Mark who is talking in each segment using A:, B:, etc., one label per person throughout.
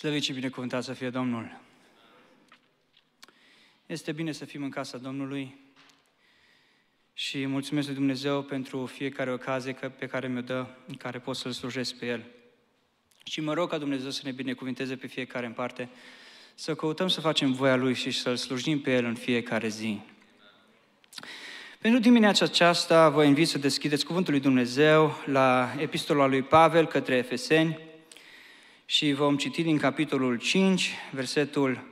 A: Slăvit și binecuvântat să fie Domnul! Este bine să fim în casa Domnului și mulțumesc lui Dumnezeu pentru fiecare ocazie pe care mi-o dă, în care pot să-L slujesc pe El. Și mă rog ca Dumnezeu să ne binecuvinteze pe fiecare în parte, să căutăm să facem voia Lui și să-L slujim pe El în fiecare zi. Pentru dimineața aceasta vă invit să deschideți Cuvântul lui Dumnezeu la Epistola lui Pavel către Efeseni, și vom citi din capitolul 5, versetul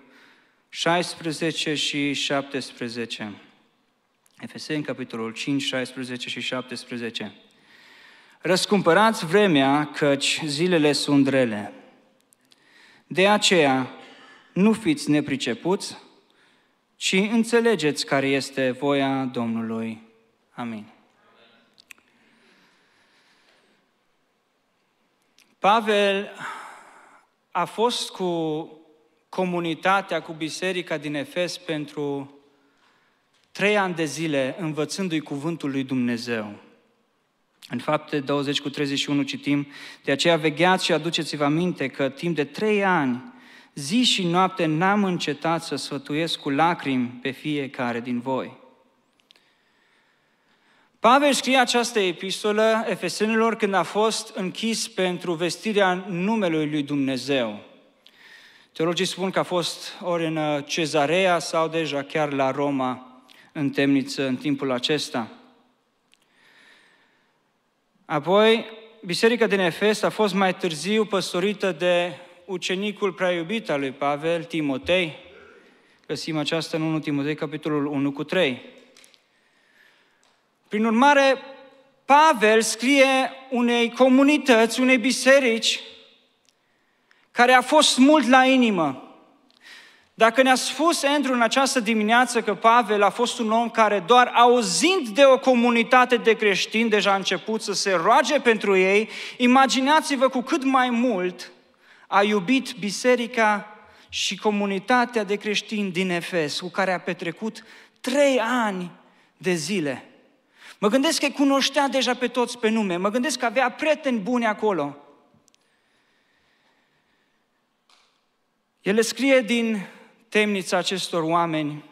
A: 16 și 17. Efeseni, capitolul 5, 16 și 17. Răscumpărați vremea, căci zilele sunt rele. De aceea, nu fiți nepricepuți, ci înțelegeți care este voia Domnului. Amin. Pavel a fost cu comunitatea, cu biserica din Efes pentru trei ani de zile învățându-i cuvântul lui Dumnezeu. În fapte 20 cu 31 citim, de aceea vegheați și aduceți-vă aminte că timp de trei ani, zi și noapte, n-am încetat să sfătuiesc cu lacrimi pe fiecare din voi Pavel scrie această epistolă Efesenilor când a fost închis pentru vestirea numelui lui Dumnezeu. Teologii spun că a fost ori în uh, Cezarea sau deja chiar la Roma, în temniță, în timpul acesta. Apoi, biserica din Efes a fost mai târziu păstorită de ucenicul prea iubit al lui Pavel, Timotei. Găsim aceasta în 1 Timotei, capitolul 1 cu 3. Prin urmare, Pavel scrie unei comunități, unei biserici, care a fost mult la inimă. Dacă ne-a spus Andrew în această dimineață că Pavel a fost un om care doar auzind de o comunitate de creștini deja a început să se roage pentru ei, imaginați-vă cu cât mai mult a iubit biserica și comunitatea de creștini din Efes, cu care a petrecut trei ani de zile. Mă gândesc că îi cunoștea deja pe toți pe nume, mă gândesc că avea prieteni buni acolo. El scrie din temnița acestor oameni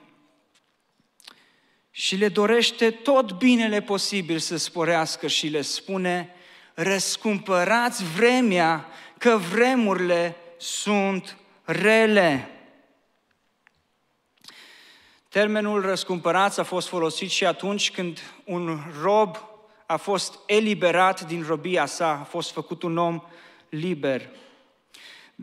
A: și le dorește tot binele posibil să sporească și le spune, răscumpărați vremea că vremurile sunt rele. Termenul răscumpărați a fost folosit și atunci când un rob a fost eliberat din robia sa, a fost făcut un om liber.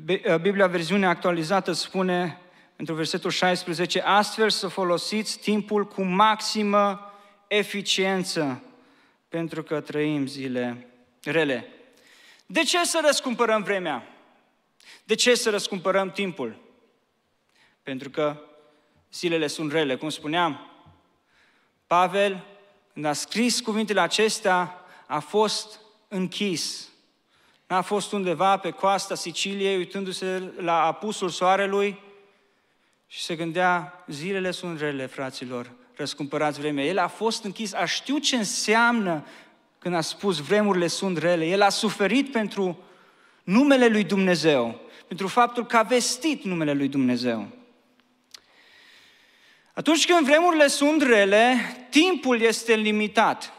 A: Uh, Biblia, versiunea actualizată, spune într-un versetul 16, astfel să folosiți timpul cu maximă eficiență, pentru că trăim zile rele. De ce să răscumpărăm vremea? De ce să răscumpărăm timpul? Pentru că zilele sunt rele, cum spuneam. Pavel, când a scris cuvintele acestea, a fost închis. N-a fost undeva pe coasta Siciliei, uitându-se la apusul soarelui și se gândea, zilele sunt rele, fraților, răscumpărați vremea. El a fost închis, a știu ce înseamnă când a spus vremurile sunt rele. El a suferit pentru numele lui Dumnezeu, pentru faptul că a vestit numele lui Dumnezeu. Atunci când vremurile sunt rele, timpul este limitat.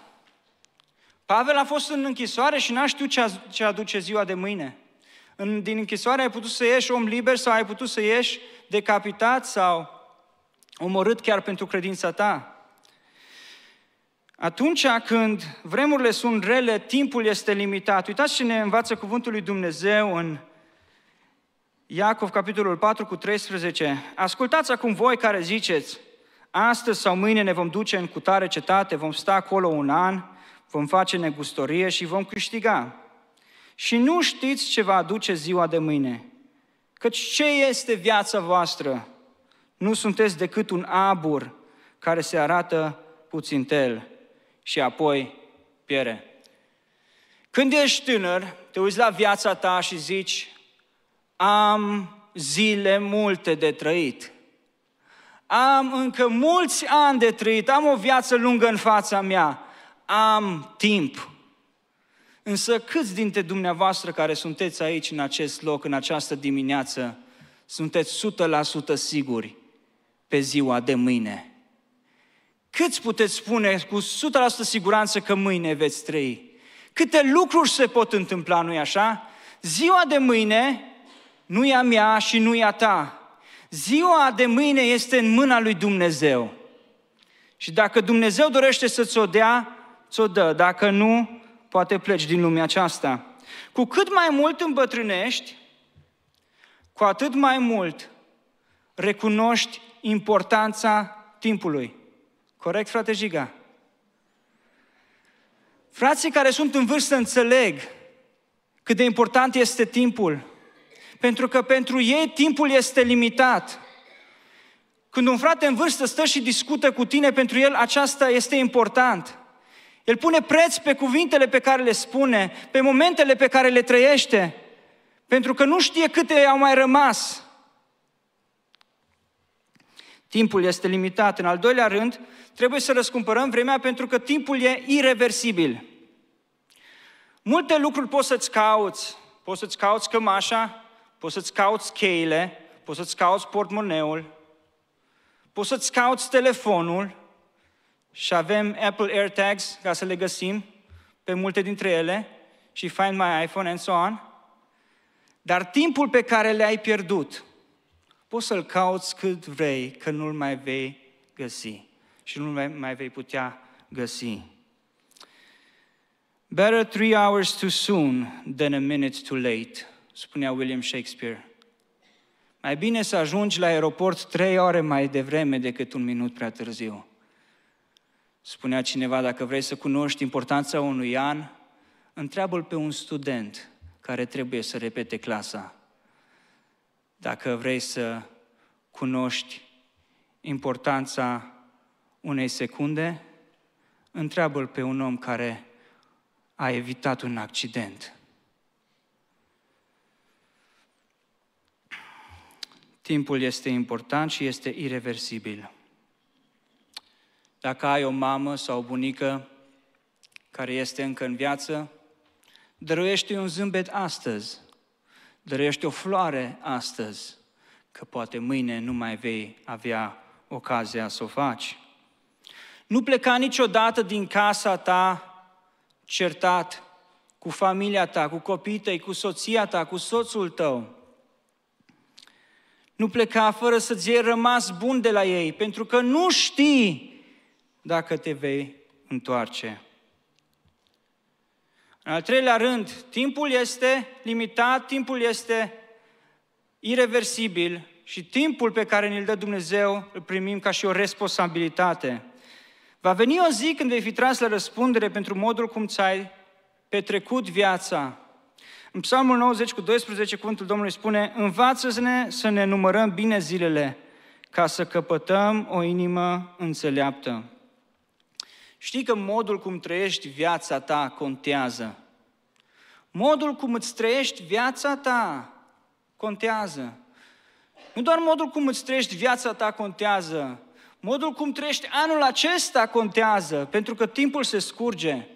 A: Pavel a fost în închisoare și n-a știut ce aduce ziua de mâine. În, din închisoare ai putut să ieși om liber sau ai putut să ieși decapitat sau omorât chiar pentru credința ta. Atunci când vremurile sunt rele, timpul este limitat. Uitați ce ne învață cuvântul lui Dumnezeu în Iacov, capitolul 4, cu 13. Ascultați acum voi care ziceți, astăzi sau mâine ne vom duce în cutare cetate, vom sta acolo un an, vom face negustorie și vom câștiga. Și nu știți ce va aduce ziua de mâine. Căci ce este viața voastră? Nu sunteți decât un abur care se arată puțintel și apoi piere. Când ești tânăr, te uiți la viața ta și zici, am zile multe de trăit. Am încă mulți ani de trăit, am o viață lungă în fața mea, am timp. Însă câți dintre dumneavoastră care sunteți aici în acest loc, în această dimineață, sunteți 100% siguri pe ziua de mâine? Câți puteți spune cu 100% siguranță că mâine veți trăi? Câte lucruri se pot întâmpla, nu-i așa? Ziua de mâine nu e a mea și nu e a ta. Ziua de mâine este în mâna lui Dumnezeu. Și dacă Dumnezeu dorește să ți-o dea, ți-o dă. Dacă nu, poate pleci din lumea aceasta. Cu cât mai mult îmbătrânești, cu atât mai mult recunoști importanța timpului. Corect, frate Giga? Frații care sunt în vârstă înțeleg cât de important este timpul pentru că pentru ei timpul este limitat. Când un frate în vârstă stă și discută cu tine, pentru el aceasta este important. El pune preț pe cuvintele pe care le spune, pe momentele pe care le trăiește, pentru că nu știe câte au mai rămas. Timpul este limitat. În al doilea rând, trebuie să răscumpărăm vremea pentru că timpul e irreversibil. Multe lucruri poți să-ți cauți. Poți să-ți cauți cămașa, poți să-ți cauți cheile, poți să-ți cauți portmoneul, poți să-ți cauți telefonul și avem Apple AirTags ca să le găsim pe multe dintre ele și Find My iPhone and so on. Dar timpul pe care le-ai pierdut, poți să-l cauți cât vrei, că nu-l mai vei găsi și nu-l mai vei putea găsi. Better three hours too soon than a minute too late spunea William Shakespeare. Mai bine să ajungi la aeroport trei ore mai devreme decât un minut prea târziu. Spunea cineva, dacă vrei să cunoști importanța unui an, întreabă pe un student care trebuie să repete clasa. Dacă vrei să cunoști importanța unei secunde, întreabă pe un om care a evitat un accident. Timpul este important și este irreversibil. Dacă ai o mamă sau o bunică care este încă în viață, dăruiește un zâmbet astăzi, dăruiește o floare astăzi, că poate mâine nu mai vei avea ocazia să o faci. Nu pleca niciodată din casa ta certat cu familia ta, cu copiii tăi, cu soția ta, cu soțul tău. Nu pleca fără să-ți iei rămas bun de la ei, pentru că nu știi dacă te vei întoarce. În al treilea rând, timpul este limitat, timpul este irreversibil și timpul pe care ne-l dă Dumnezeu îl primim ca și o responsabilitate. Va veni o zi când vei fi tras la răspundere pentru modul cum ți-ai petrecut viața, în Psalmul 90 cu 12, cuvântul Domnului spune, învață-ne să ne numărăm bine zilele, ca să căpătăm o inimă înțeleaptă. Știi că modul cum trăiești viața ta contează. Modul cum îți trăiești viața ta contează. Nu doar modul cum îți trăiești viața ta contează, modul cum trăiești anul acesta contează, pentru că timpul se scurge.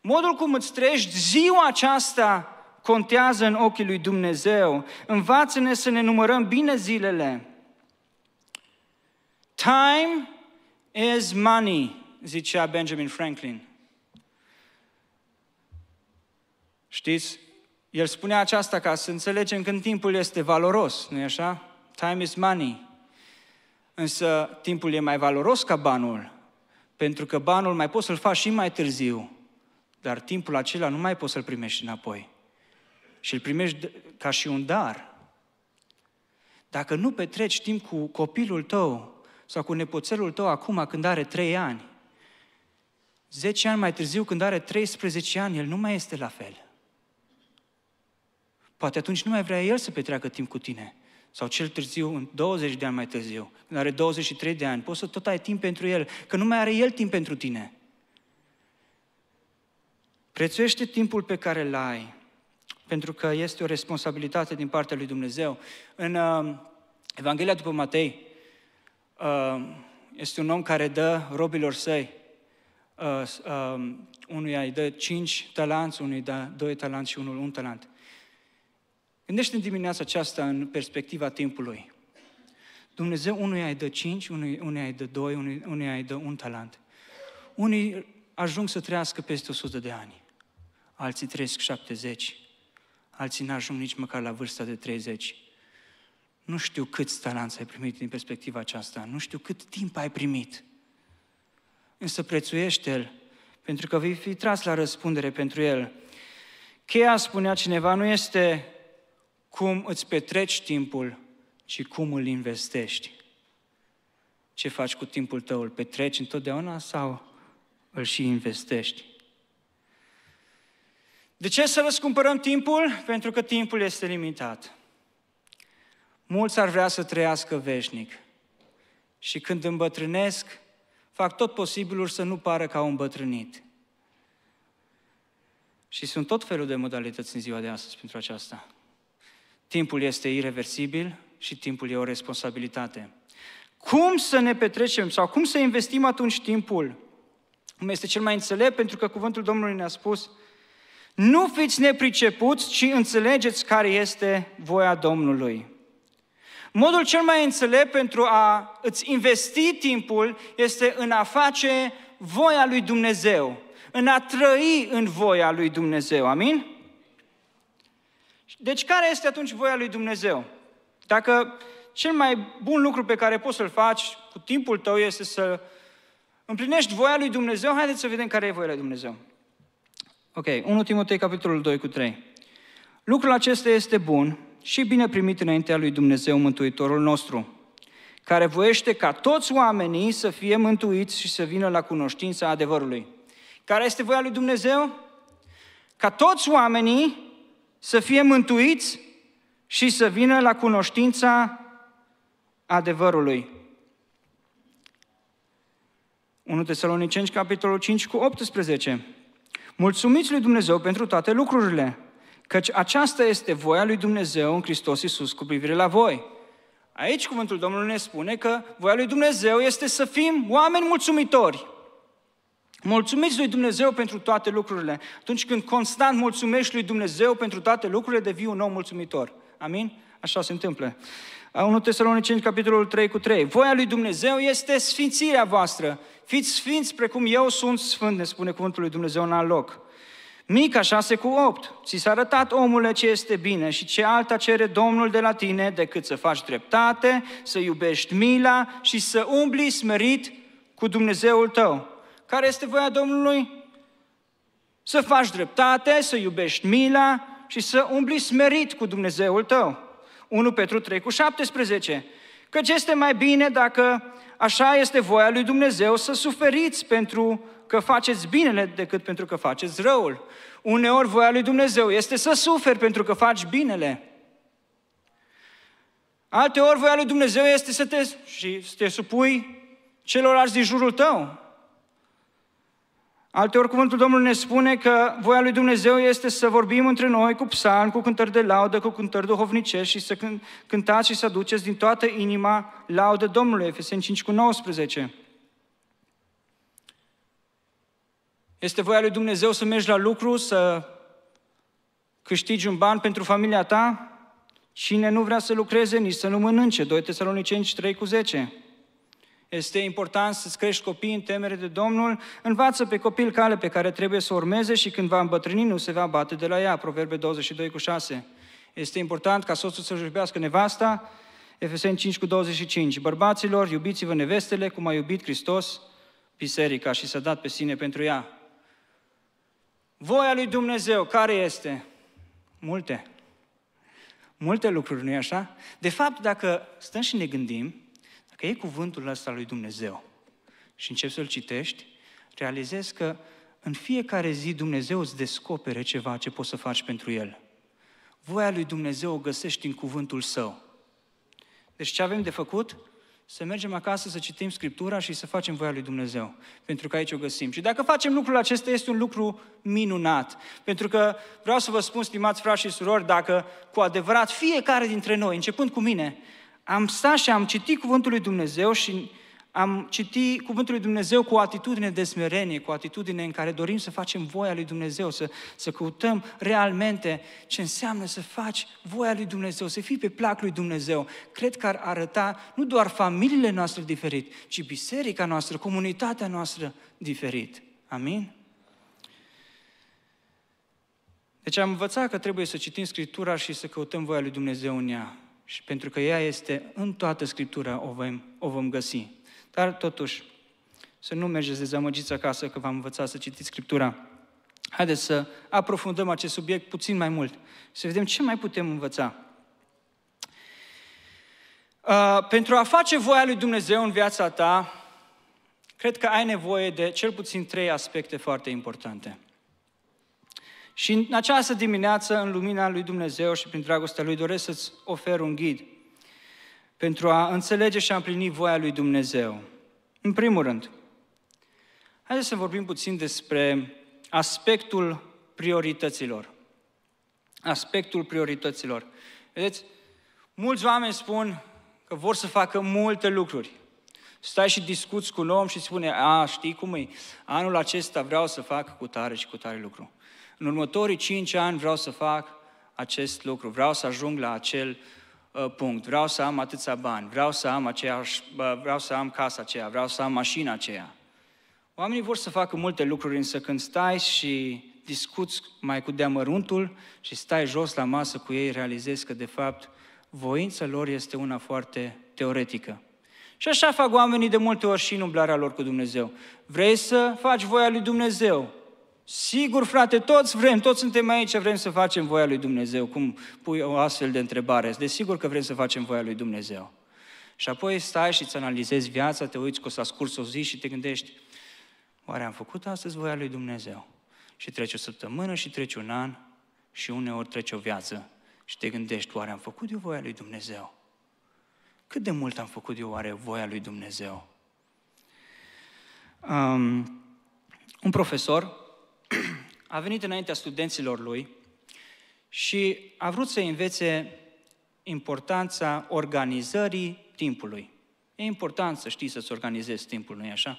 A: Modul cum îți trăiești ziua aceasta contează în ochii lui Dumnezeu. Învață-ne să ne numărăm bine zilele. Time is money, zicea Benjamin Franklin. Știți, el spunea aceasta ca să înțelegem când timpul este valoros, nu-i așa? Time is money. Însă timpul e mai valoros ca banul, pentru că banul mai poți să-l faci și mai târziu, dar timpul acela nu mai poți să-l primești înapoi și îl primești ca și un dar. Dacă nu petreci timp cu copilul tău sau cu nepoțelul tău acum când are 3 ani, 10 ani mai târziu când are 13 ani, el nu mai este la fel. Poate atunci nu mai vrea el să petreacă timp cu tine. Sau cel târziu, în 20 de ani mai târziu, când are 23 de ani, poți să tot ai timp pentru el, că nu mai are el timp pentru tine. Prețuiește timpul pe care îl ai pentru că este o responsabilitate din partea lui Dumnezeu. În uh, Evanghelia după Matei, uh, este un om care dă robilor săi, uh, uh, unuia îi dă cinci talanți, unui dă doi talanți și unul un talant. Gândește în dimineața aceasta în perspectiva timpului. Dumnezeu unuia îi dă cinci, unui, unuia îi dă doi, unui, unuia îi dă un talent. Unii ajung să trăiască peste 100 de ani, alții trăiesc 70, alții n-ajung nici măcar la vârsta de 30. Nu știu câți talanți ai primit din perspectiva aceasta, nu știu cât timp ai primit, însă prețuiește-l, pentru că vei fi tras la răspundere pentru el. Cheia, spunea cineva, nu este cum îți petreci timpul, ci cum îl investești. Ce faci cu timpul tău? Îl petreci întotdeauna sau îl și investești? De ce să răscumpărăm timpul? Pentru că timpul este limitat. Mulți ar vrea să trăiască veșnic. Și când îmbătrânesc, fac tot posibilul să nu pară ca au îmbătrânit. Și sunt tot felul de modalități în ziua de astăzi pentru aceasta. Timpul este irreversibil și timpul e o responsabilitate. Cum să ne petrecem sau cum să investim atunci timpul? Este cel mai înțelept pentru că cuvântul Domnului ne-a spus – nu fiți nepricepuți, ci înțelegeți care este voia Domnului. Modul cel mai înțelept pentru a îți investi timpul este în a face voia lui Dumnezeu, în a trăi în voia lui Dumnezeu. Amin? Deci care este atunci voia lui Dumnezeu? Dacă cel mai bun lucru pe care poți să-l faci cu timpul tău este să împlinești voia lui Dumnezeu, haideți să vedem care e voia lui Dumnezeu. Ok, 1 Timotei, capitolul 2 cu 3. Lucrul acesta este bun și bine primit înaintea lui Dumnezeu Mântuitorul nostru, care voiește ca toți oamenii să fie mântuiți și să vină la cunoștința adevărului. Care este voia lui Dumnezeu? Ca toți oamenii să fie mântuiți și să vină la cunoștința adevărului. 1 Tesalonicenci, capitolul 5 cu 18. Mulțumiți lui Dumnezeu pentru toate lucrurile, căci aceasta este voia lui Dumnezeu în Hristos Iisus cu privire la voi. Aici cuvântul Domnului ne spune că voia lui Dumnezeu este să fim oameni mulțumitori. Mulțumiți lui Dumnezeu pentru toate lucrurile. Atunci când constant mulțumești lui Dumnezeu pentru toate lucrurile, devii un om mulțumitor. Amin? Așa se întâmplă. 1 Tesaloniceni, capitolul 3 cu 3. Voia lui Dumnezeu este sfințirea voastră. Fiți sfinți precum eu sunt sfânt, ne spune cuvântul lui Dumnezeu în alt loc. Mica 6 cu 8. Ți s-a arătat, omule, ce este bine și ce alta cere Domnul de la tine decât să faci dreptate, să iubești mila și să umbli smerit cu Dumnezeul tău. Care este voia Domnului? Să faci dreptate, să iubești mila și să umbli smerit cu Dumnezeul tău. 1 Petru 3 cu 17. Căci este mai bine dacă așa este voia lui Dumnezeu să suferiți pentru că faceți binele decât pentru că faceți răul. Uneori voia lui Dumnezeu este să suferi pentru că faci binele. Alteori voia lui Dumnezeu este să te, și să te supui celorlalți din jurul tău. Alteori cuvântul Domnului ne spune că voia lui Dumnezeu este să vorbim între noi cu psalmi, cu cântări de laudă, cu cântări duhovnicești și să cântați și să duceți din toată inima laudă Domnului, Efeseni 5 cu 19. Este voia lui Dumnezeu să mergi la lucru, să câștigi un ban pentru familia ta? Cine nu vrea să lucreze, nici să nu mănânce. 2 Tesalonicenci 3 cu 10. Este important să-ți crești copiii în temere de Domnul. Învață pe copil calea pe care trebuie să urmeze și când va îmbătrâni nu se va bate de la ea. Proverbe 22 cu 6. Este important ca soțul să-și iubească nevasta. Efeseni 5 cu 25. Bărbaților, iubiți-vă nevestele cum a iubit Hristos biserica și s-a dat pe sine pentru ea. Voia lui Dumnezeu, care este? Multe. Multe lucruri, nu-i așa? De fapt, dacă stăm și ne gândim, că e cuvântul ăsta lui Dumnezeu și începi să-l citești, realizezi că în fiecare zi Dumnezeu îți descopere ceva ce poți să faci pentru El. Voia lui Dumnezeu o găsești în cuvântul Său. Deci ce avem de făcut? Să mergem acasă, să citim Scriptura și să facem voia lui Dumnezeu. Pentru că aici o găsim. Și dacă facem lucrul acesta, este un lucru minunat. Pentru că vreau să vă spun, stimați frați și surori, dacă cu adevărat fiecare dintre noi, începând cu mine, am stat și am citit Cuvântul lui Dumnezeu și am citit Cuvântul lui Dumnezeu cu o atitudine de smerenie, cu o atitudine în care dorim să facem voia lui Dumnezeu, să, să căutăm realmente ce înseamnă să faci voia lui Dumnezeu, să fii pe plac lui Dumnezeu. Cred că ar arăta nu doar familiile noastre diferit, ci biserica noastră, comunitatea noastră diferit. Amin? Deci am învățat că trebuie să citim Scriptura și să căutăm voia lui Dumnezeu în ea. Și pentru că ea este în toată Scriptura, o vom, o vom găsi. Dar totuși, să nu mergeți dezamăgiți acasă că v-am învățat să citiți Scriptura. Haideți să aprofundăm acest subiect puțin mai mult. Să vedem ce mai putem învăța. Uh, pentru a face voia lui Dumnezeu în viața ta, cred că ai nevoie de cel puțin trei aspecte foarte importante. Și în această dimineață, în lumina lui Dumnezeu și prin dragostea lui, doresc să-ți ofer un ghid pentru a înțelege și a împlini voia lui Dumnezeu. În primul rând, haideți să vorbim puțin despre aspectul priorităților. Aspectul priorităților. Vedeți, mulți oameni spun că vor să facă multe lucruri. Stai și discuți cu un om și spune, a, știi cum e, anul acesta vreau să fac cu tare și cu tare lucru în următorii cinci ani vreau să fac acest lucru, vreau să ajung la acel uh, punct, vreau să am atâția bani, vreau să am, aceeași, uh, vreau să am casa aceea, vreau să am mașina aceea. Oamenii vor să facă multe lucruri, însă când stai și discuți mai cu deamăruntul și stai jos la masă cu ei, realizezi că, de fapt, voința lor este una foarte teoretică. Și așa fac oamenii de multe ori și în umblarea lor cu Dumnezeu. Vrei să faci voia lui Dumnezeu? Sigur, frate, toți vrem, toți suntem aici, vrem să facem voia lui Dumnezeu. Cum pui o astfel de întrebare? Desigur că vrem să facem voia lui Dumnezeu. Și apoi stai și îți analizezi viața, te uiți că o să scurs o zi și te gândești, oare am făcut astăzi voia lui Dumnezeu? Și trece o săptămână și trece un an și uneori trece o viață și te gândești, oare am făcut eu voia lui Dumnezeu? Cât de mult am făcut eu oare voia lui Dumnezeu? Um, un profesor a venit înaintea studenților lui și a vrut să învețe importanța organizării timpului. E important să știi să-ți organizezi timpul, nu-i așa?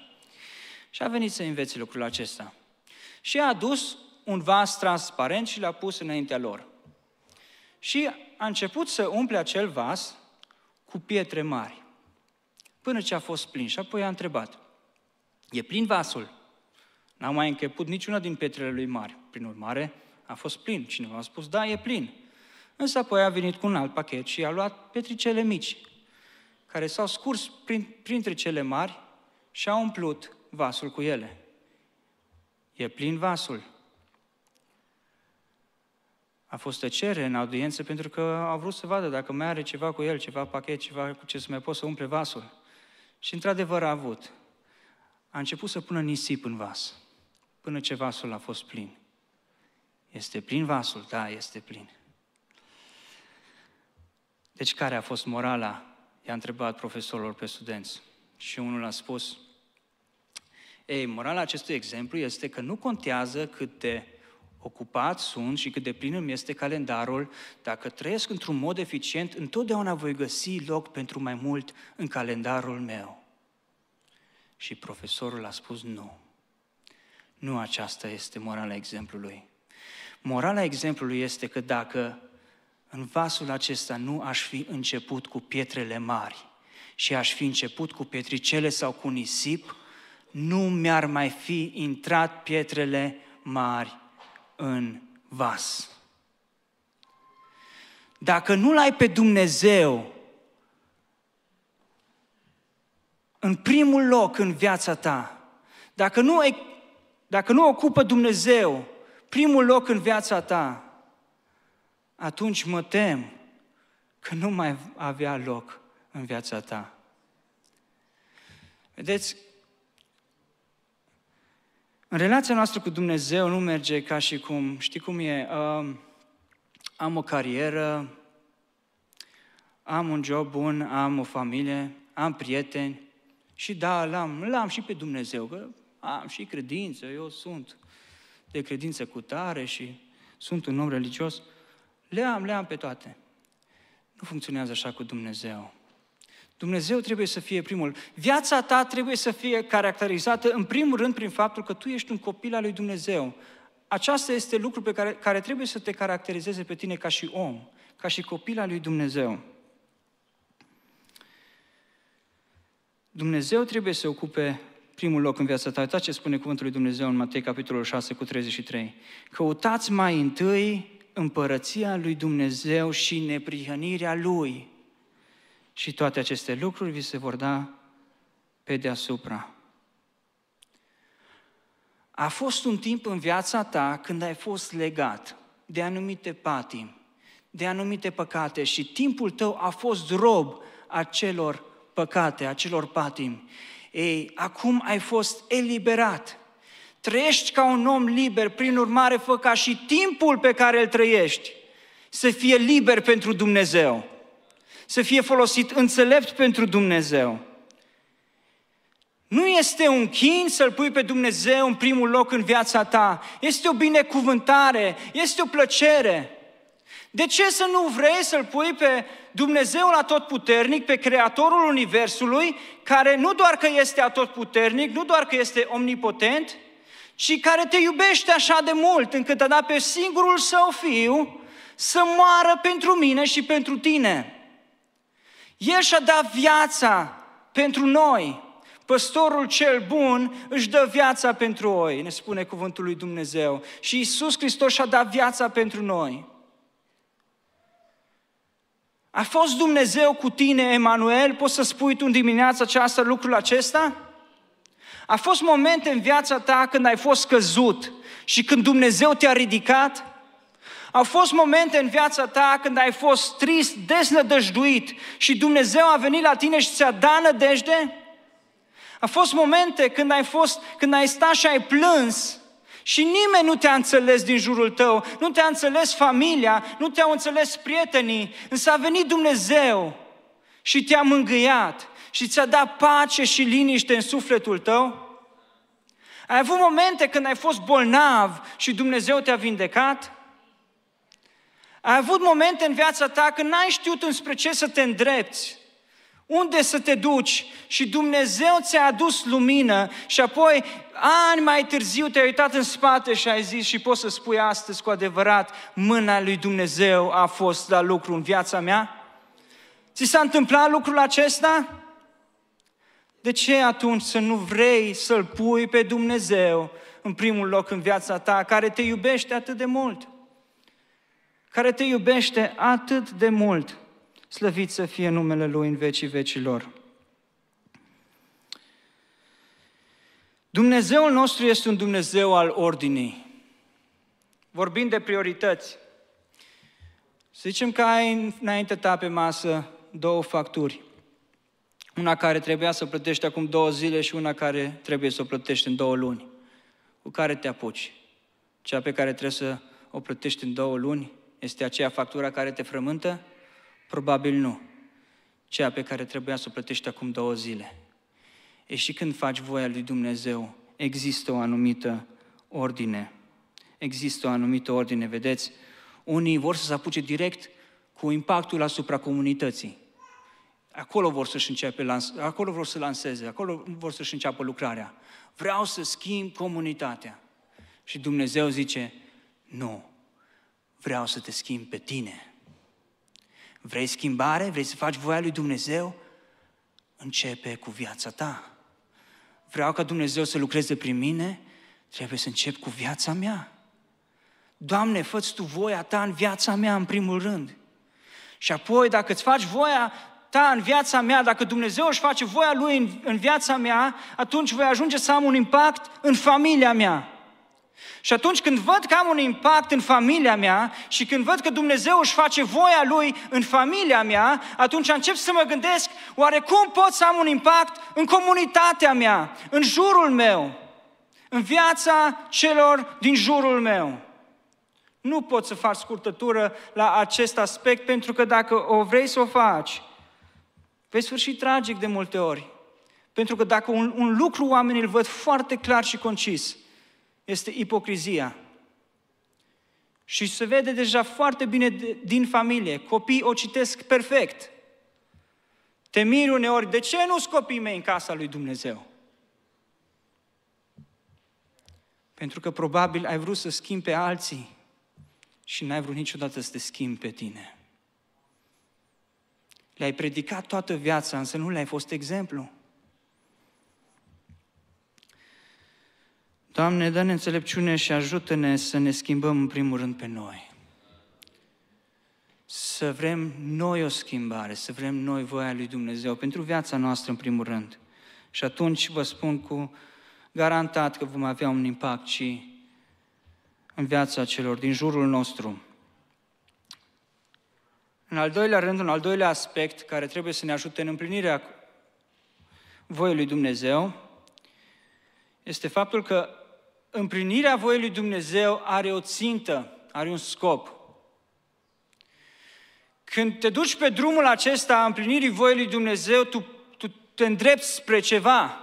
A: Și a venit să învețe lucrul acesta. Și a adus un vas transparent și l-a pus înaintea lor. Și a început să umple acel vas cu pietre mari, până ce a fost plin. Și apoi a întrebat, e plin vasul? n a mai încheput niciuna din pietrele lui mari. Prin urmare, a fost plin. Cineva a spus, da, e plin. Însă apoi a venit cu un alt pachet și a luat pietricele mici, care s-au scurs prin, printre cele mari și au umplut vasul cu ele. E plin vasul. A fost tăcere în audiență pentru că au vrut să vadă dacă mai are ceva cu el, ceva pachet, ceva cu ce să mai pot să umple vasul. Și într-adevăr a avut. A început să pună nisip în vas până ce vasul a fost plin. Este plin vasul? Da, este plin. Deci care a fost morala? I-a întrebat profesorilor pe studenți. Și unul a spus, ei, morala acestui exemplu este că nu contează cât de ocupat sunt și cât de plin îmi este calendarul, dacă trăiesc într-un mod eficient, întotdeauna voi găsi loc pentru mai mult în calendarul meu. Și profesorul a spus nu. Nu aceasta este morala exemplului. Morala exemplului este că dacă în vasul acesta nu aș fi început cu pietrele mari și aș fi început cu pietricele sau cu nisip, nu mi-ar mai fi intrat pietrele mari în vas. Dacă nu-L ai pe Dumnezeu în primul loc în viața ta, dacă nu ai dacă nu ocupă Dumnezeu primul loc în viața ta, atunci mă tem că nu mai avea loc în viața ta. Vedeți, în relația noastră cu Dumnezeu nu merge ca și cum, știi cum e, uh, am o carieră, am un job bun, am o familie, am prieteni și da, l-am, l-am și pe Dumnezeu, că am și credință, eu sunt de credință cu tare și sunt un om religios, le am, le am pe toate. Nu funcționează așa cu Dumnezeu. Dumnezeu trebuie să fie primul. Viața ta trebuie să fie caracterizată în primul rând prin faptul că tu ești un copil al lui Dumnezeu. Aceasta este lucru pe care, care trebuie să te caracterizeze pe tine ca și om, ca și copil al lui Dumnezeu. Dumnezeu trebuie să ocupe primul loc în viața ta. Uitați ce spune cuvântul lui Dumnezeu în Matei, capitolul 6, cu 33. Căutați mai întâi împărăția lui Dumnezeu și neprihănirea Lui. Și toate aceste lucruri vi se vor da pe deasupra. A fost un timp în viața ta când ai fost legat de anumite patimi, de anumite păcate și timpul tău a fost rob acelor păcate, acelor patimi. Ei, acum ai fost eliberat. Trăiești ca un om liber, prin urmare fă ca și timpul pe care îl trăiești să fie liber pentru Dumnezeu, să fie folosit înțelept pentru Dumnezeu. Nu este un chin să-L pui pe Dumnezeu în primul loc în viața ta. Este o binecuvântare, este o plăcere. De ce să nu vrei să-L pui pe Dumnezeul atotputernic, pe Creatorul Universului, care nu doar că este atotputernic, nu doar că este omnipotent, ci care te iubește așa de mult încât a dat pe singurul său fiu să moară pentru mine și pentru tine. El și-a dat viața pentru noi. Păstorul cel bun își dă viața pentru noi, ne spune cuvântul lui Dumnezeu. Și Isus Hristos și-a dat viața pentru noi. A fost Dumnezeu cu tine, Emanuel? Poți să spui tu în dimineața aceasta lucrul acesta? A fost momente în viața ta când ai fost căzut și când Dumnezeu te-a ridicat? Au fost momente în viața ta când ai fost trist, desnădăjduit și Dumnezeu a venit la tine și ți-a dat nădejde? A fost momente când ai, fost, când ai stat și ai plâns și nimeni nu te-a înțeles din jurul tău, nu te-a înțeles familia, nu te-au înțeles prietenii, însă a venit Dumnezeu și te-a mângâiat și ți-a dat pace și liniște în sufletul tău? Ai avut momente când ai fost bolnav și Dumnezeu te-a vindecat? Ai avut momente în viața ta când n-ai știut înspre ce să te îndrepți? Unde să te duci? Și Dumnezeu ți-a adus lumină și apoi, ani mai târziu, te-ai uitat în spate și ai zis și poți să spui astăzi cu adevărat, mâna lui Dumnezeu a fost la lucru în viața mea? Ți s-a întâmplat lucrul acesta? De ce atunci să nu vrei să-L pui pe Dumnezeu în primul loc în viața ta, care te iubește atât de mult? Care te iubește atât de mult? Slăvit să fie numele Lui în vecii vecilor. Dumnezeul nostru este un Dumnezeu al ordinii. Vorbind de priorități. Să zicem că ai înainte ta pe masă două facturi. Una care trebuia să o plătești acum două zile și una care trebuie să o plătești în două luni. Cu care te apuci? Cea pe care trebuie să o plătești în două luni este aceea factura care te frământă? Probabil nu. Ceea pe care trebuia să o plătești acum două zile. E și când faci voia lui Dumnezeu, există o anumită ordine. Există o anumită ordine, vedeți? Unii vor să se apuce direct cu impactul asupra comunității. Acolo vor să-și începe, acolo vor să lanseze, acolo vor să-și înceapă lucrarea. Vreau să schimb comunitatea. Și Dumnezeu zice, nu, vreau să te schimb pe tine. Vrei schimbare? Vrei să faci voia lui Dumnezeu? Începe cu viața ta. Vreau ca Dumnezeu să lucreze prin mine? Trebuie să încep cu viața mea. Doamne, fă Tu voia Ta în viața mea în primul rând. Și apoi, dacă îți faci voia ta în viața mea, dacă Dumnezeu își face voia Lui în, în viața mea, atunci voi ajunge să am un impact în familia mea. Și atunci când văd că am un impact în familia mea și când văd că Dumnezeu își face voia Lui în familia mea, atunci încep să mă gândesc, oare cum pot să am un impact în comunitatea mea, în jurul meu, în viața celor din jurul meu? Nu pot să faci scurtătură la acest aspect, pentru că dacă o vrei să o faci, vei sfârși tragic de multe ori. Pentru că dacă un, un lucru oamenii îl văd foarte clar și concis – este ipocrizia. Și se vede deja foarte bine din familie. Copiii o citesc perfect. Te miri uneori, de ce nu-s copiii mei în casa lui Dumnezeu? Pentru că probabil ai vrut să schimbi pe alții și n-ai vrut niciodată să te schimbi pe tine. Le-ai predicat toată viața, însă nu le-ai fost exemplu. Doamne, dă-ne înțelepciune și ajută-ne să ne schimbăm în primul rând pe noi. Să vrem noi o schimbare, să vrem noi voia lui Dumnezeu pentru viața noastră în primul rând. Și atunci vă spun cu garantat că vom avea un impact și în viața celor din jurul nostru. În al doilea rând, un al doilea aspect care trebuie să ne ajute în împlinirea voiei lui Dumnezeu este faptul că împlinirea voiei lui Dumnezeu are o țintă, are un scop. Când te duci pe drumul acesta a împlinirii voiei lui Dumnezeu, tu, tu te îndrepți spre ceva.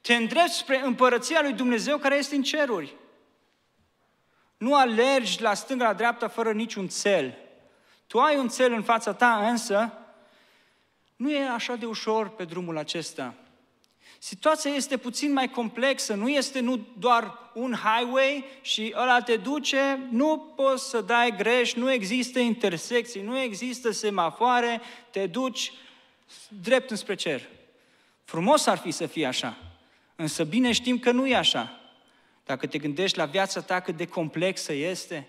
A: Te îndrepți spre împărăția lui Dumnezeu care este în ceruri. Nu alergi la stânga, la dreapta, fără niciun cel. Tu ai un cel în fața ta, însă nu e așa de ușor pe drumul acesta. Situația este puțin mai complexă, nu este nu doar un highway și ăla te duce, nu poți să dai greș, nu există intersecții, nu există semafoare, te duci drept înspre cer. Frumos ar fi să fie așa, însă bine știm că nu e așa. Dacă te gândești la viața ta cât de complexă este,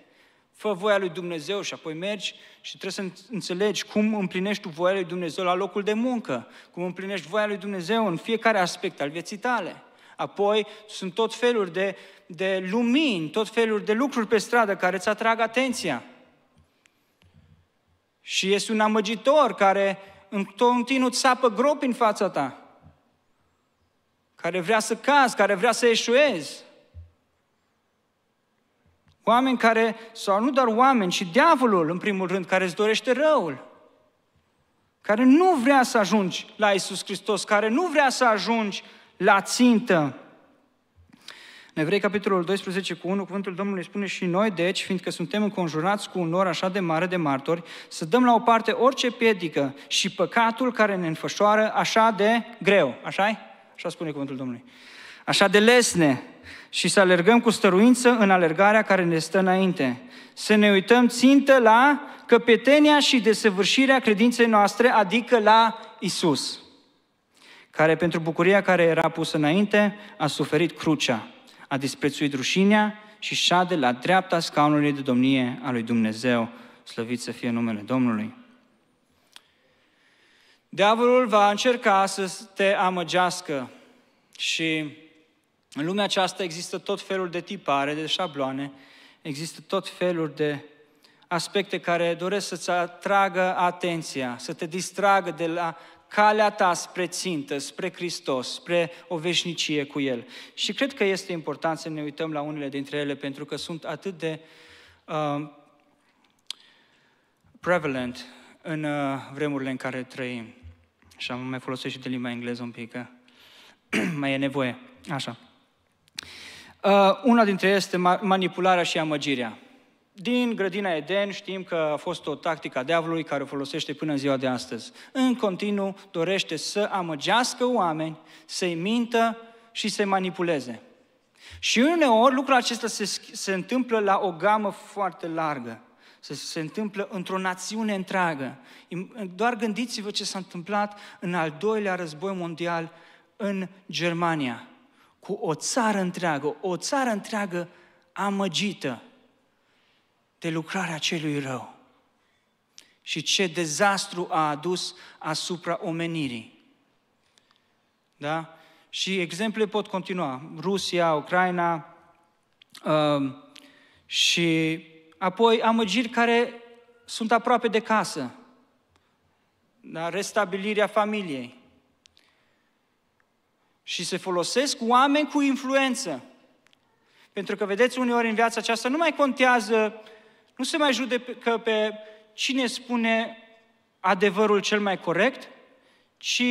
A: Fă voia lui Dumnezeu și apoi mergi și trebuie să înțelegi cum împlinești tu voia lui Dumnezeu la locul de muncă, cum împlinești voia lui Dumnezeu în fiecare aspect al vieții tale. Apoi sunt tot feluri de, de lumini, tot feluri de lucruri pe stradă care îți atrag atenția. Și este un amăgitor care în continuu sapă gropi în fața ta, care vrea să cazi, care vrea să eșuezi. Oameni care, sau nu doar oameni, ci diavolul în primul rând, care îți dorește răul. Care nu vrea să ajungi la Isus Hristos, care nu vrea să ajungi la țintă. În Evrei, capitolul 12, cu 1, cuvântul Domnului spune și noi, deci, fiindcă suntem înconjurați cu un nor așa de mare de martori, să dăm la o parte orice piedică și păcatul care ne înfășoară așa de greu. așa -i? Așa spune cuvântul Domnului. Așa de lesne, și să alergăm cu stăruință în alergarea care ne stă înainte. Să ne uităm țintă la căpetenia și desăvârșirea credinței noastre, adică la Isus, care pentru bucuria care era pusă înainte a suferit crucea, a disprețuit rușinea și șade la dreapta scaunului de domnie a lui Dumnezeu. Slăvit să fie numele Domnului. Diavolul va încerca să te amăgească și în lumea aceasta există tot felul de tipare, de șabloane, există tot felul de aspecte care doresc să-ți atragă atenția, să te distragă de la calea ta spre țintă, spre Hristos, spre o veșnicie cu El. Și cred că este important să ne uităm la unele dintre ele, pentru că sunt atât de uh, prevalent în uh, vremurile în care trăim. Și am mai folosit și de limba engleză un pic, că mai e nevoie. Așa. Uh, una dintre ele este manipularea și amăgirea. Din grădina Eden știm că a fost o tactică a diavolului care o folosește până în ziua de astăzi. În continuu dorește să amăgească oameni, să-i mintă și să-i manipuleze. Și uneori lucrul acesta se, se întâmplă la o gamă foarte largă. Se, se întâmplă într-o națiune întreagă. Doar gândiți-vă ce s-a întâmplat în al doilea război mondial în Germania cu o țară întreagă, o țară întreagă amăgită de lucrarea celui rău. Și ce dezastru a adus asupra omenirii. Da? Și exemple pot continua. Rusia, Ucraina um, și apoi amăgiri care sunt aproape de casă. Da? Restabilirea familiei. Și se folosesc oameni cu influență. Pentru că, vedeți, uneori în viața aceasta nu mai contează, nu se mai judecă pe cine spune adevărul cel mai corect, ci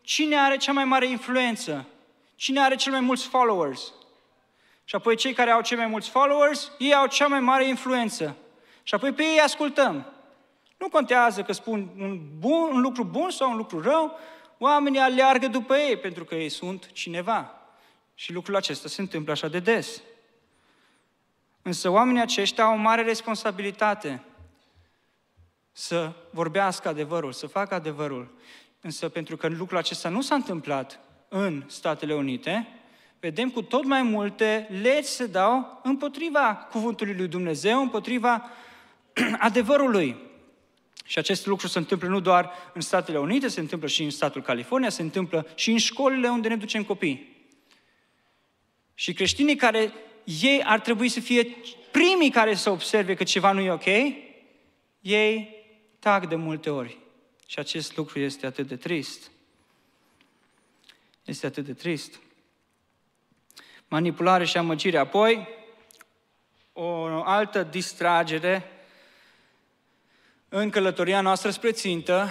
A: cine are cea mai mare influență, cine are cel mai mulți followers. Și apoi cei care au cei mai mulți followers, ei au cea mai mare influență. Și apoi pe ei ascultăm. Nu contează că spun un, bun, un lucru bun sau un lucru rău, oamenii aleargă după ei pentru că ei sunt cineva. Și lucrul acesta se întâmplă așa de des. Însă oamenii aceștia au o mare responsabilitate să vorbească adevărul, să facă adevărul. Însă pentru că lucrul acesta nu s-a întâmplat în Statele Unite, vedem cu tot mai multe legi se dau împotriva cuvântului lui Dumnezeu, împotriva adevărului. Și acest lucru se întâmplă nu doar în Statele Unite, se întâmplă și în statul California, se întâmplă și în școlile unde ne ducem copii. Și creștinii care ei ar trebui să fie primii care să observe că ceva nu e ok, ei tac de multe ori. Și acest lucru este atât de trist. Este atât de trist. Manipulare și amăgire. Apoi, o altă distragere în călătoria noastră spre țintă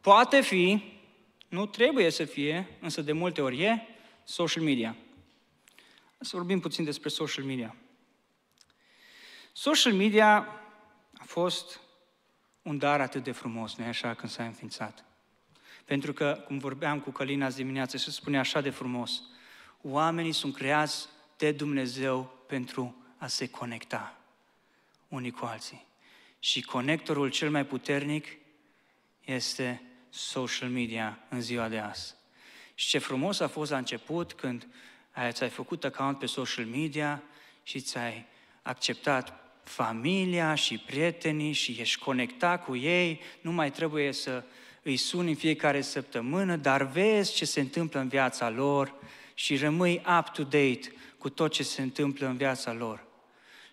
A: poate fi, nu trebuie să fie, însă de multe ori e, social media. Să vorbim puțin despre social media. Social media a fost un dar atât de frumos, nu așa, când s-a înființat. Pentru că, cum vorbeam cu Călina azi dimineață, se spune așa de frumos, oamenii sunt creați de Dumnezeu pentru a se conecta unii cu alții. Și conectorul cel mai puternic este social media în ziua de azi. Și ce frumos a fost la început când ți-ai făcut account pe social media și ți-ai acceptat familia și prietenii și ești conectat cu ei, nu mai trebuie să îi suni în fiecare săptămână, dar vezi ce se întâmplă în viața lor și rămâi up to date cu tot ce se întâmplă în viața lor.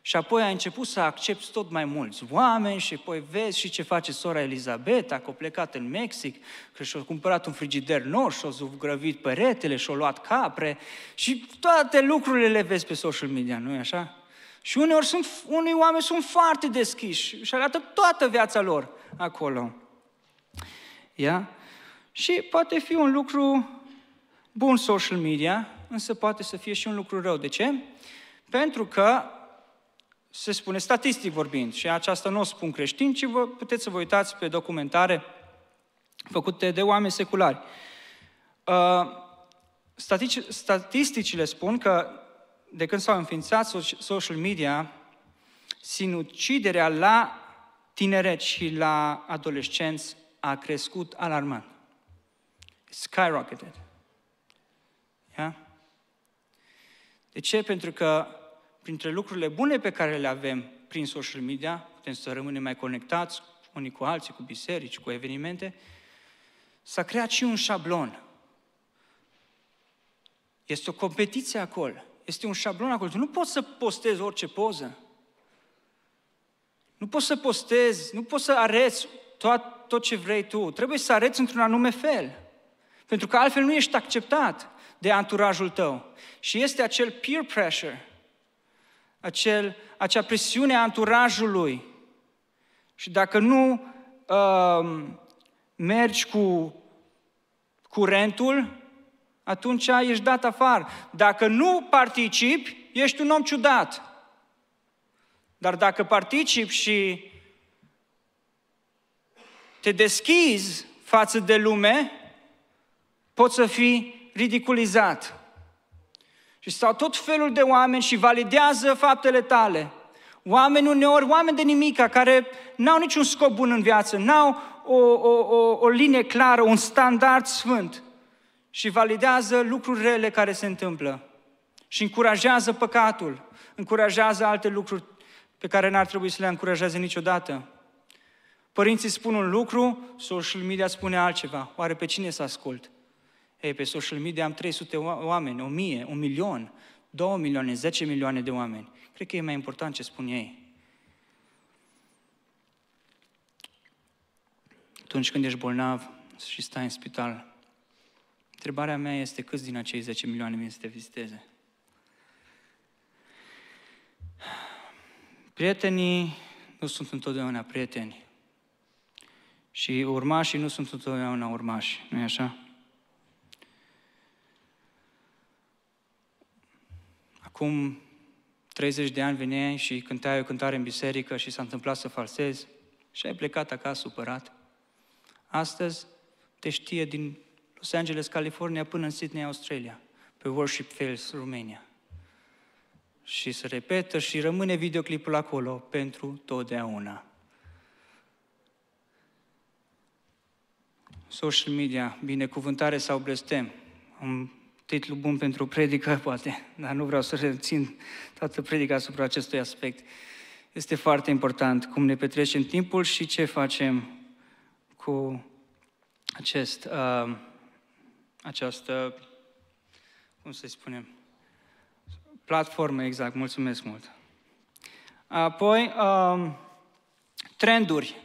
A: Și apoi a început să accepti tot mai mulți oameni și apoi vezi și ce face sora Elizabeta, că a plecat în Mexic, că și-a cumpărat un frigider nou și-a zugrăvit peretele și-a luat capre și toate lucrurile le vezi pe social media, nu-i așa? Și uneori sunt, unii oameni sunt foarte deschiși și arată toată viața lor acolo. Ia? Și poate fi un lucru bun social media, însă poate să fie și un lucru rău. De ce? Pentru că se spune statistic vorbind, și aceasta nu o spun creștini, ci vă, puteți să vă uitați pe documentare făcute de oameni seculari. Uh, statici, statisticile spun că de când s-au înființat social media, sinuciderea la tineret și la adolescenți a crescut alarmant. Skyrocketed. Yeah? De ce? Pentru că printre lucrurile bune pe care le avem prin social media, putem să rămânem mai conectați unii cu alții, cu biserici, cu evenimente, s-a creat și un șablon. Este o competiție acolo. Este un șablon acolo. Tu nu poți să postezi orice poză. Nu poți să postezi, nu poți să areți tot, tot ce vrei tu. Trebuie să areți într-un anume fel. Pentru că altfel nu ești acceptat de anturajul tău. Și este acel peer pressure acel, acea presiune a anturajului. Și dacă nu uh, mergi cu curentul, atunci ești dat afară. Dacă nu participi, ești un om ciudat. Dar dacă participi și te deschizi față de lume, poți să fii ridiculizat. Și stau tot felul de oameni și validează faptele tale. Oameni uneori, oameni de nimica, care n-au niciun scop bun în viață, n-au o, o, o, o linie clară, un standard sfânt. Și validează lucruri rele care se întâmplă. Și încurajează păcatul, încurajează alte lucruri pe care n-ar trebui să le încurajeze niciodată. Părinții spun un lucru, social media spune altceva. Oare pe cine să ascult? Ei, pe social media am 300 oameni, 1000, 1 milion, 2 milioane, 10 milioane de oameni. Cred că e mai important ce spun ei. Atunci când ești bolnav și stai în spital, întrebarea mea este câți din acei 10 milioane vin să te viziteze? Prietenii nu sunt întotdeauna prieteni. Și urmașii nu sunt întotdeauna urmași, nu-i așa? Acum 30 de ani veneai și cânteai o cântare în biserică și s-a întâmplat să falsezi și ai plecat acasă supărat. Astăzi te știe din Los Angeles, California până în Sydney, Australia, pe Worship Fails, Romania. Și se repetă și rămâne videoclipul acolo pentru totdeauna. Social media, binecuvântare sau blestem, am titlu bun pentru predică, poate, dar nu vreau să rețin toată predica asupra acestui aspect. Este foarte important cum ne petrecem timpul și ce facem cu acest, uh, această, cum să spunem, platformă, exact, mulțumesc mult. Apoi, uh, trenduri,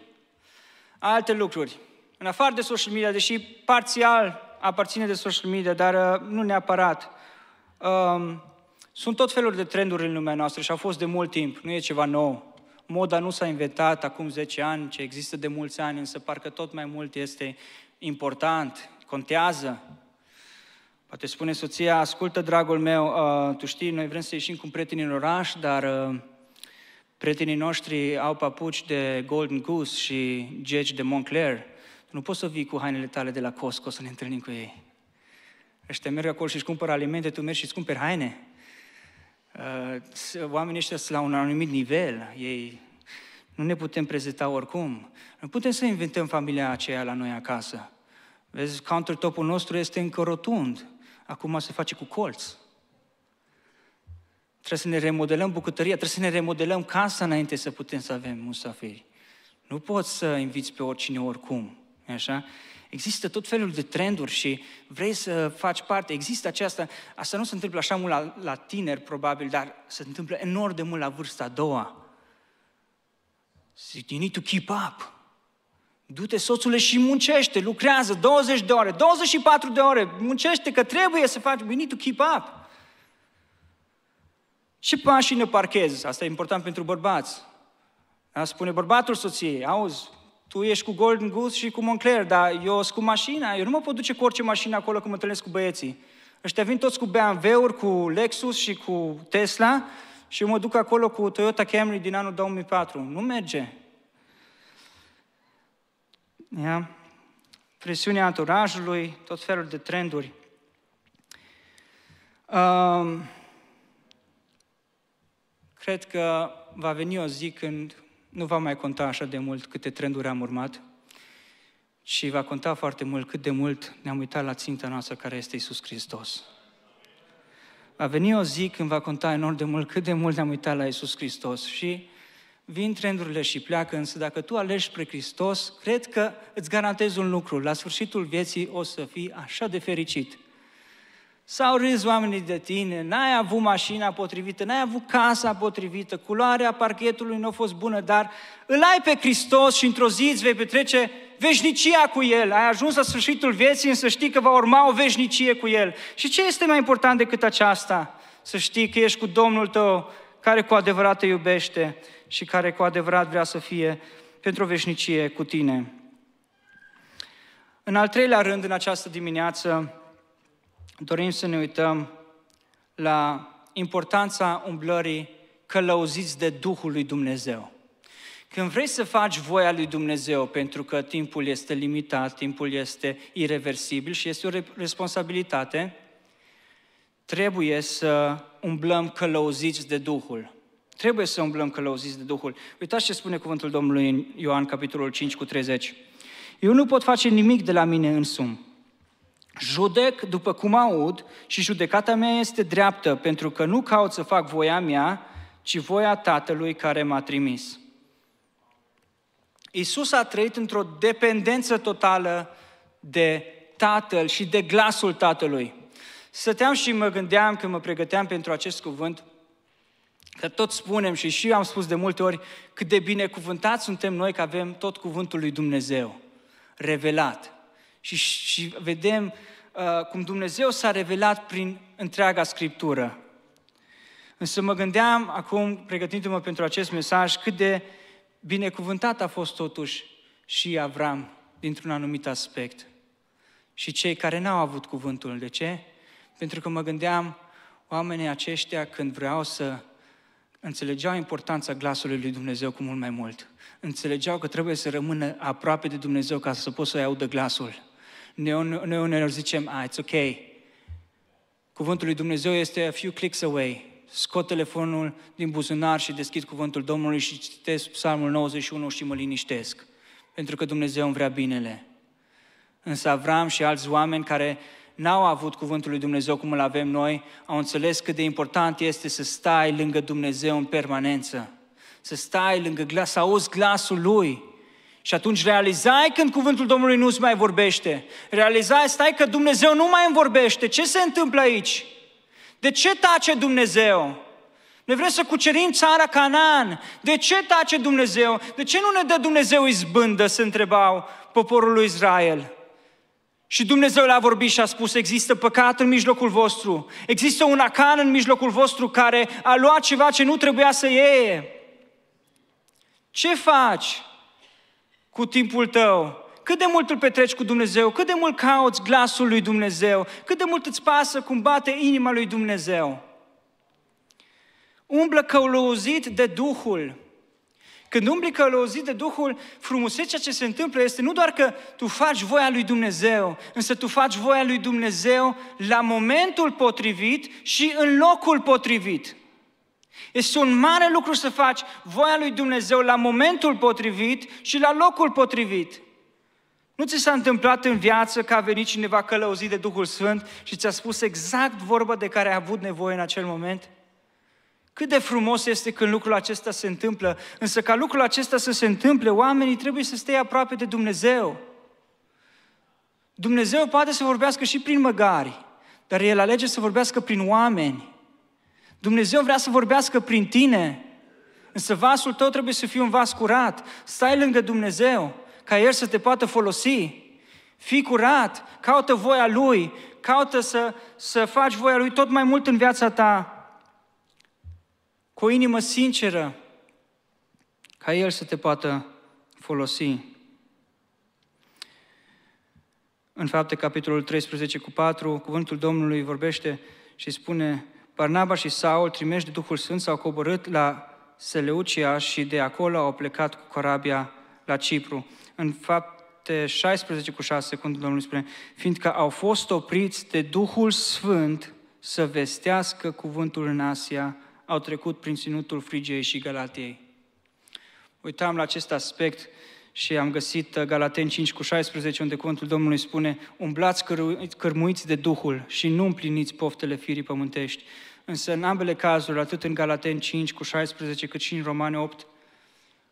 A: alte lucruri. În afară de social media, deși parțial aparține de social media, dar uh, nu neapărat. Um, sunt tot feluri de trenduri în lumea noastră și au fost de mult timp, nu e ceva nou. Moda nu s-a inventat acum 10 ani, ce există de mulți ani, însă parcă tot mai mult este important, contează. Poate spune soția, ascultă, dragul meu, uh, tu știi, noi vrem să ieșim cu prietenii în oraș, dar uh, prietenii noștri au papuci de Golden Goose și geci de Montclair. Nu poți să vii cu hainele tale de la Costco să ne întâlnim cu ei. Ăștia merg acolo și-și cumpără alimente, tu mergi și-ți cumperi haine. Uh, oamenii ăștia sunt la un anumit nivel, ei nu ne putem prezenta oricum. Nu putem să inventăm familia aceea la noi acasă. Vezi, countertopul nostru este încă rotund. Acum se face cu colț. Trebuie să ne remodelăm bucătăria, trebuie să ne remodelăm casa înainte să putem să avem musafiri. Nu poți să inviți pe oricine oricum. Așa? Există tot felul de trenduri și vrei să faci parte. Există aceasta, asta nu se întâmplă așa mult la, la tineri probabil, dar se întâmplă enorm de mult la vârsta a doua. You need to keep up. Du-te, soțule, și muncește, lucrează 20 de ore, 24 de ore, muncește că trebuie să faci, we need to keep up. Ce pașii ne parchezi? Asta e important pentru bărbați. Da? Spune bărbatul soției, auzi, tu ești cu Golden Goose și cu Moncler, dar eu sunt cu mașina, eu nu mă pot duce cu orice mașină acolo când mă întâlnesc cu băieții. Ăștia vin toți cu BMW-uri, cu Lexus și cu Tesla și eu mă duc acolo cu Toyota Camry din anul 2004. Nu merge. Ia? Presiunea anturajului, tot felul de trenduri. Um, cred că va veni o zi când nu va mai conta așa de mult câte trenduri am urmat, ci va conta foarte mult cât de mult ne-am uitat la ținta noastră care este Isus Hristos. Va veni o zi când va conta enorm de mult cât de mult ne-am uitat la Isus Hristos și vin trendurile și pleacă, însă dacă tu alegi spre Hristos, cred că îți garantez un lucru, la sfârșitul vieții o să fii așa de fericit S-au râs oamenii de tine, n-ai avut mașina potrivită, n-ai avut casa potrivită, culoarea parchetului nu a fost bună, dar îl ai pe Hristos și într-o zi îți vei petrece veșnicia cu El. Ai ajuns la sfârșitul vieții, însă știi că va urma o veșnicie cu El. Și ce este mai important decât aceasta? Să știi că ești cu Domnul tău, care cu adevărat te iubește și care cu adevărat vrea să fie pentru o veșnicie cu tine. În al treilea rând, în această dimineață, dorim să ne uităm la importanța umblării călăuziți de Duhul lui Dumnezeu. Când vrei să faci voia lui Dumnezeu, pentru că timpul este limitat, timpul este irreversibil și este o responsabilitate, trebuie să umblăm călăuziți de Duhul. Trebuie să umblăm călăuziți de Duhul. Uitați ce spune cuvântul Domnului în Ioan, capitolul 5 cu 30. Eu nu pot face nimic de la mine însumi. Judec după cum aud și judecata mea este dreaptă, pentru că nu caut să fac voia mea, ci voia Tatălui care m-a trimis. Isus a trăit într-o dependență totală de Tatăl și de glasul Tatălui. Săteam și mă gândeam când mă pregăteam pentru acest cuvânt, că tot spunem și și eu am spus de multe ori cât de binecuvântați suntem noi că avem tot cuvântul lui Dumnezeu revelat, și, și vedem uh, cum Dumnezeu s-a revelat prin întreaga Scriptură. Însă mă gândeam acum, pregătindu-mă pentru acest mesaj, cât de binecuvântat a fost totuși și Avram dintr-un anumit aspect. Și cei care n-au avut cuvântul. De ce? Pentru că mă gândeam, oamenii aceștia când vreau să înțelegeau importanța glasului lui Dumnezeu cu mult mai mult. Înțelegeau că trebuie să rămână aproape de Dumnezeu ca să poți să-i audă glasul. Noi, uneori zicem, a, ah, it's ok. Cuvântul lui Dumnezeu este a few clicks away. Scot telefonul din buzunar și deschid cuvântul Domnului și citesc Psalmul 91 și mă liniștesc. Pentru că Dumnezeu îmi vrea binele. Însă Avram și alți oameni care n-au avut cuvântul lui Dumnezeu cum îl avem noi, au înțeles cât de important este să stai lângă Dumnezeu în permanență. Să stai lângă glas, să auzi glasul Lui. Și atunci realizai când cuvântul Domnului nu-ți mai vorbește. Realizai, stai că Dumnezeu nu mai îmi vorbește. Ce se întâmplă aici? De ce tace Dumnezeu? Noi vrem să cucerim țara Canaan. De ce tace Dumnezeu? De ce nu ne dă Dumnezeu izbândă, se întrebau poporul lui Israel. Și Dumnezeu le-a vorbit și a spus, există păcat în mijlocul vostru, există un acan în mijlocul vostru care a luat ceva ce nu trebuia să iei. Ce faci? cu timpul tău, cât de mult îl petreci cu Dumnezeu, cât de mult cauți glasul lui Dumnezeu, cât de mult îți pasă cum bate inima lui Dumnezeu. Umblă călăuzit de Duhul. Când umbli călăuzit de Duhul, frumusețea ce se întâmplă este nu doar că tu faci voia lui Dumnezeu, însă tu faci voia lui Dumnezeu la momentul potrivit și în locul potrivit. Este un mare lucru să faci voia lui Dumnezeu la momentul potrivit și la locul potrivit. Nu ți s-a întâmplat în viață că a venit cineva călăuzit de Duhul Sfânt și ți-a spus exact vorba de care ai avut nevoie în acel moment? Cât de frumos este când lucrul acesta se întâmplă, însă ca lucrul acesta să se întâmple, oamenii trebuie să stea aproape de Dumnezeu. Dumnezeu poate să vorbească și prin măgari, dar El alege să vorbească prin oameni. Dumnezeu vrea să vorbească prin tine, însă vasul tău trebuie să fie un vas curat. Stai lângă Dumnezeu, ca El să te poată folosi. Fii curat, caută voia Lui, caută să, să faci voia Lui tot mai mult în viața ta, cu o inimă sinceră, ca El să te poată folosi. În fapte, capitolul 13 cu 4, cuvântul Domnului vorbește și spune Barnaba și Saul, trimești de Duhul Sfânt, s-au coborât la Seleucia și de acolo au plecat cu corabia la Cipru. În fapte 16 cu 6, când Domnul spune, fiindcă au fost opriți de Duhul Sfânt să vestească cuvântul în Asia, au trecut prin ținutul Frigiei și Galatiei. Uitam la acest aspect și am găsit uh, Galaten 5 cu 16, unde cuvântul Domnului spune Umblați cărmuiți de Duhul și nu împliniți poftele firii pământești, Însă în ambele cazuri, atât în Galaten 5 cu 16, cât și în Romane 8,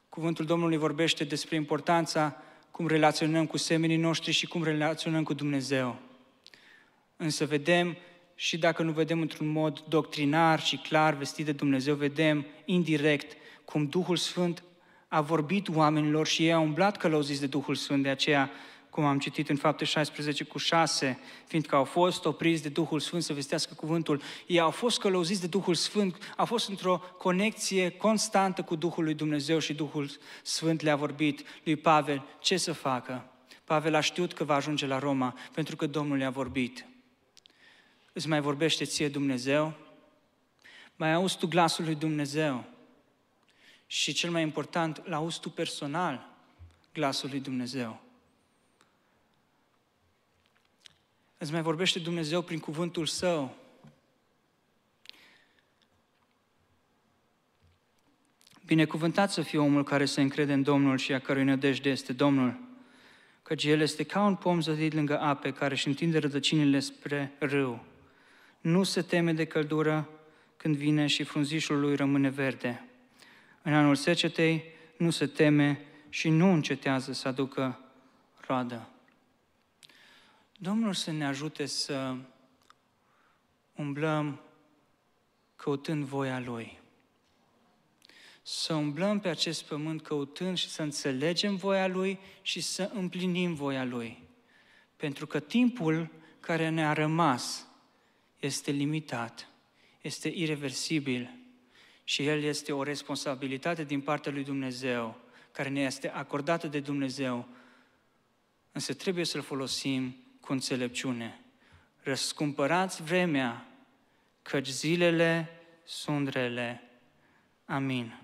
A: cuvântul Domnului vorbește despre importanța cum relaționăm cu semenii noștri și cum relaționăm cu Dumnezeu. Însă vedem și dacă nu vedem într-un mod doctrinar și clar vestit de Dumnezeu, vedem indirect cum Duhul Sfânt a vorbit oamenilor și ei au umblat călăuziți de Duhul Sfânt, de aceea cum am citit în fapte 16 cu 6, fiindcă au fost opriți de Duhul Sfânt să vestească cuvântul, ei au fost călăuziți de Duhul Sfânt, au fost într-o conexie constantă cu Duhul lui Dumnezeu și Duhul Sfânt le-a vorbit lui Pavel ce să facă. Pavel a știut că va ajunge la Roma pentru că Domnul le-a vorbit. Îți mai vorbește ție Dumnezeu? Mai auzi tu glasul lui Dumnezeu? Și cel mai important, l-auzi tu personal glasul lui Dumnezeu. Îți mai vorbește Dumnezeu prin cuvântul Său. Binecuvântat să fie omul care se încrede în Domnul și a cărui nădejde este Domnul, căci el este ca un pom zădit lângă ape care își întinde rădăcinile spre râu. Nu se teme de căldură când vine și frunzișul lui rămâne verde. În anul secetei nu se teme și nu încetează să aducă roadă. Domnul să ne ajute să umblăm căutând voia Lui. Să umblăm pe acest pământ căutând și să înțelegem voia Lui și să împlinim voia Lui. Pentru că timpul care ne-a rămas este limitat, este irreversibil și El este o responsabilitate din partea lui Dumnezeu, care ne este acordată de Dumnezeu, însă trebuie să-L folosim cu înțelepciune. Răscumpărați vremea, căci zilele sunt rele. Amin.